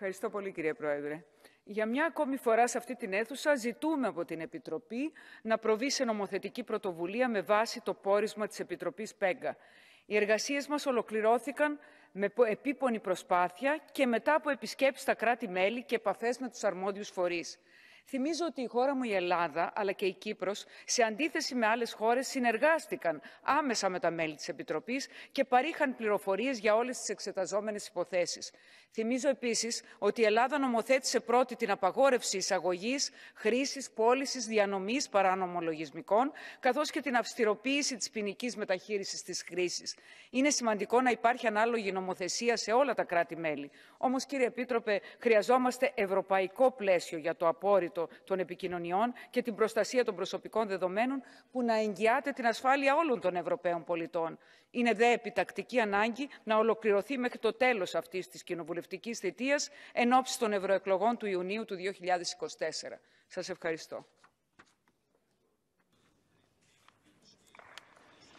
Ευχαριστώ πολύ, κύριε Πρόεδρε. Για μια ακόμη φορά σε αυτή την αίθουσα ζητούμε από την Επιτροπή να προβεί σε νομοθετική πρωτοβουλία με βάση το πόρισμα της Επιτροπής ΠΕΓΚΑ. Οι εργασίες μας ολοκληρώθηκαν με επίπονη προσπάθεια και μετά από επισκέψεις στα κράτη-μέλη και επαφές με τους αρμόδιους φορείς. Θυμίζω ότι η χώρα μου η Ελλάδα, αλλά και η Κύπρος, σε αντίθεση με άλλες χώρες, συνεργάστηκαν άμεσα με τα μέλη της Επιτροπής και παρήχαν πληροφορίες για όλες τις εξεταζόμενες υποθέσεις. Θυμίζω επίσης ότι η Ελλάδα νομοθέτησε πρώτη την απαγόρευση εισαγωγής, χρήσης, πώλησης, διανομής παρανομολογισμικών, λογισμικών, καθώς και την αυστηροποίηση της ποινικής μεταχείρισης της χρήσης. Είναι σημαντικό να υπάρχει ανάλογη νομοθεσία σε όλα τα κράτη-μέλη. Όμως, κύριε Επίτροπε, χρειαζόμαστε ευρωπαϊκό πλαίσιο για το απόρριτο των επικοινωνιών και την προστασία των προσωπικών δεδομένων που να εγγυάται την ασφάλεια όλων των Ευρωπαίων πολιτών. Είναι δε επιτακτική ανάγκη να ολοκληρωθεί μέχρι το τέλος αυτής της κοινοβουλευτικής θητείας εν ώψη των ευρωεκλογών του Ιουνίου του 2024. Σας ευχαριστώ.